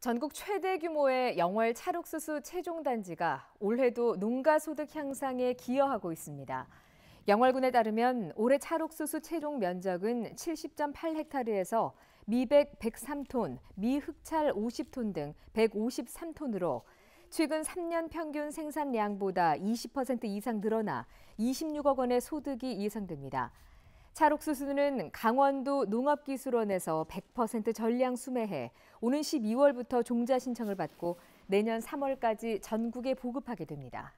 전국 최대 규모의 영월 찰옥수수 최종단지가 올해도 농가 소득 향상에 기여하고 있습니다. 영월군에 따르면 올해 찰옥수수 최종 면적은 70.8헥타르에서 미백 103톤, 미흑찰 50톤 등 153톤으로 최근 3년 평균 생산량보다 20% 이상 늘어나 26억 원의 소득이 예상됩니다. 찰옥수수는 강원도 농업기술원에서 100% 전량 수매해 오는 12월부터 종자 신청을 받고 내년 3월까지 전국에 보급하게 됩니다.